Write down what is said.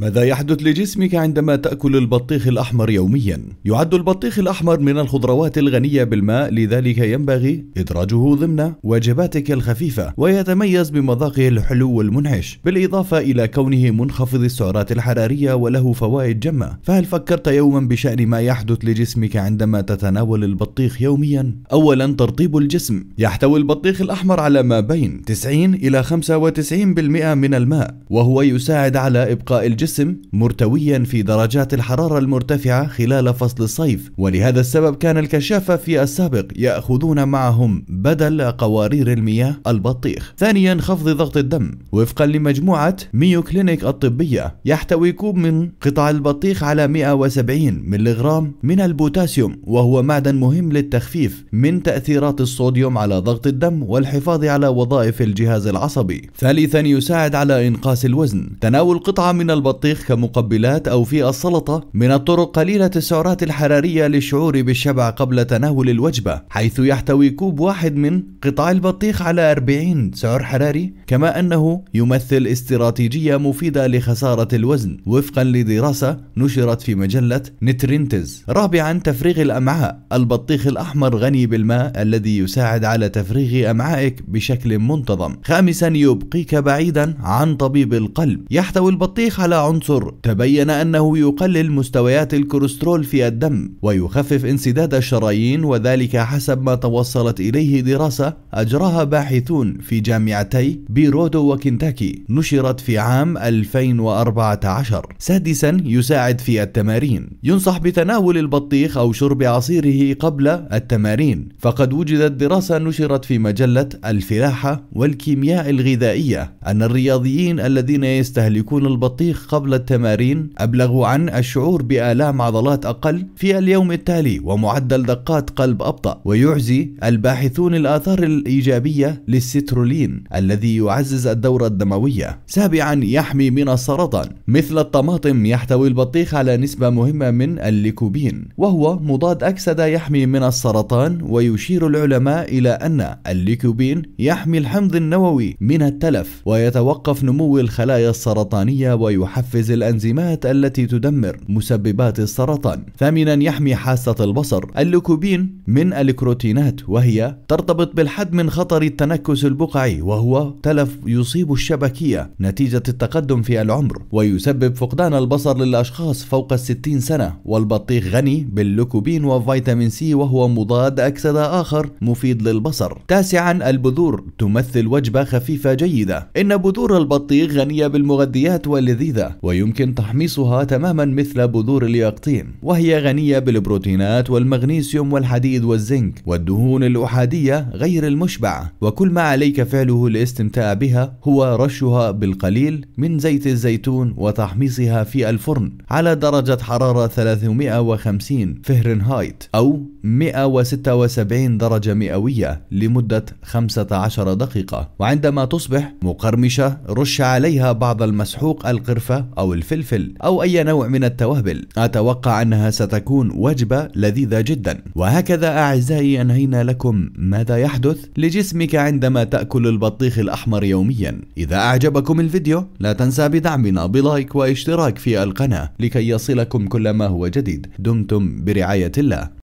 ماذا يحدث لجسمك عندما تأكل البطيخ الأحمر يوميا؟ يعد البطيخ الأحمر من الخضروات الغنية بالماء لذلك ينبغي إدراجه ضمن وجباتك الخفيفة ويتميز بمذاقه الحلو والمنعش بالإضافة إلى كونه منخفض السعرات الحرارية وله فوائد جمة فهل فكرت يوما بشأن ما يحدث لجسمك عندما تتناول البطيخ يوميا؟ أولا ترطيب الجسم يحتوي البطيخ الأحمر على ما بين 90 إلى 95% من الماء وهو يساعد على إبقاء الجسم الجسم مرتويا في درجات الحرارة المرتفعة خلال فصل الصيف ولهذا السبب كان الكشافة في السابق يأخذون معهم بدل قوارير المياه البطيخ ثانيا خفض ضغط الدم وفقا لمجموعة ميو كلينيك الطبية يحتوي كوب من قطع البطيخ على 170 ملغرام من البوتاسيوم وهو معدن مهم للتخفيف من تأثيرات الصوديوم على ضغط الدم والحفاظ على وظائف الجهاز العصبي ثالثا يساعد على إنقاص الوزن تناول قطعة من البطيخ البطيخ كمقبلات أو في السلطة من الطرق قليلة السعرات الحرارية للشعور بالشبع قبل تناول الوجبة حيث يحتوي كوب واحد من قطع البطيخ على 40 سعر حراري كما أنه يمثل استراتيجية مفيدة لخسارة الوزن وفقا لدراسة نشرت في مجلة نترينتز رابعا تفريغ الأمعاء البطيخ الأحمر غني بالماء الذي يساعد على تفريغ أمعائك بشكل منتظم خامسا يبقيك بعيدا عن طبيب القلب يحتوي البطيخ على عنصر تبين أنه يقلل مستويات الكوليسترول في الدم ويخفف انسداد الشرايين وذلك حسب ما توصلت إليه دراسة أجراها باحثون في جامعتي بيرودو وكنتاكي نشرت في عام 2014 سادسا يساعد في التمارين ينصح بتناول البطيخ أو شرب عصيره قبل التمارين فقد وجدت دراسة نشرت في مجلة الفلاحة والكيمياء الغذائية أن الرياضيين الذين يستهلكون البطيخ قبل التمارين أبلغوا عن الشعور بآلام عضلات أقل في اليوم التالي ومعدل دقات قلب أبطأ ويعزي الباحثون الآثار الإيجابية للسترولين الذي يعزز الدورة الدموية سابعا يحمي من السرطان مثل الطماطم يحتوي البطيخ على نسبة مهمة من الليكوبين وهو مضاد أكسدة يحمي من السرطان ويشير العلماء إلى أن الليكوبين يحمي الحمض النووي من التلف ويتوقف نمو الخلايا السرطانية ويحمي يحفز الأنزيمات التي تدمر مسببات السرطان ثامنا يحمي حاسة البصر اللوكوبين من الكروتينات وهي ترتبط بالحد من خطر التنكس البقعي وهو تلف يصيب الشبكية نتيجة التقدم في العمر ويسبب فقدان البصر للأشخاص فوق الستين سنة والبطيخ غني باللوكوبين وفيتامين سي وهو مضاد أكسدة آخر مفيد للبصر تاسعا البذور تمثل وجبة خفيفة جيدة إن بذور البطيخ غنية بالمغذيات واللذيذة ويمكن تحميصها تماما مثل بذور اليقطين وهي غنية بالبروتينات والمغنيسيوم والحديد والزنك والدهون الأحادية غير المشبعة وكل ما عليك فعله الاستمتاع بها هو رشها بالقليل من زيت الزيتون وتحميصها في الفرن على درجة حرارة 350 فهرنهايت أو 176 درجة مئوية لمدة 15 دقيقة وعندما تصبح مقرمشة رش عليها بعض المسحوق القرفة أو الفلفل أو أي نوع من التوابل أتوقع أنها ستكون وجبة لذيذة جدا وهكذا أعزائي أنهينا لكم ماذا يحدث لجسمك عندما تأكل البطيخ الأحمر يوميا إذا أعجبكم الفيديو لا تنسى بدعمنا بلايك واشتراك في القناة لكي يصلكم كل ما هو جديد دمتم برعاية الله